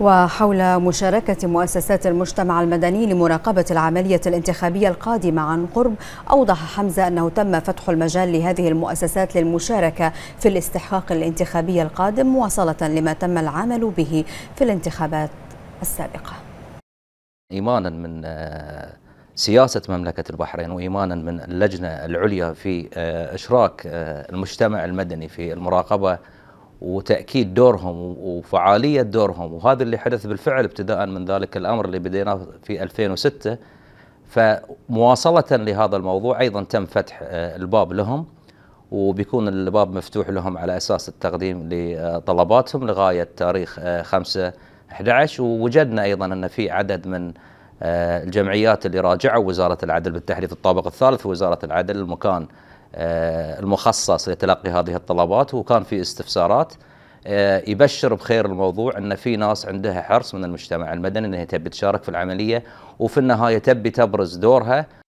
وحول مشاركة مؤسسات المجتمع المدني لمراقبة العملية الانتخابية القادمة عن قرب أوضح حمزة أنه تم فتح المجال لهذه المؤسسات للمشاركة في الاستحقاق الانتخابي القادم مواصلة لما تم العمل به في الانتخابات السابقة إيمانا من آه، سياسة مملكة البحرين وإيمانا من اللجنة العليا في آه، إشراك آه، المجتمع المدني في المراقبة وتاكيد دورهم وفعاليه دورهم وهذا اللي حدث بالفعل ابتداء من ذلك الامر اللي بديناه في 2006 فمواصله لهذا الموضوع ايضا تم فتح آه، الباب لهم وبيكون الباب مفتوح لهم على اساس التقديم لطلباتهم لغايه تاريخ 5 آه، 11 ووجدنا ايضا ان في عدد من آه، الجمعيات اللي راجعوا وزاره العدل بالتحديد الطابق الثالث ووزاره العدل المكان آه، المخصص لتلقي هذه الطلبات وكان في استفسارات آه، يبشر بخير الموضوع ان في ناس عندها حرص من المجتمع المدني انها تبي تشارك في العمليه وفي النهايه تبي تبرز دورها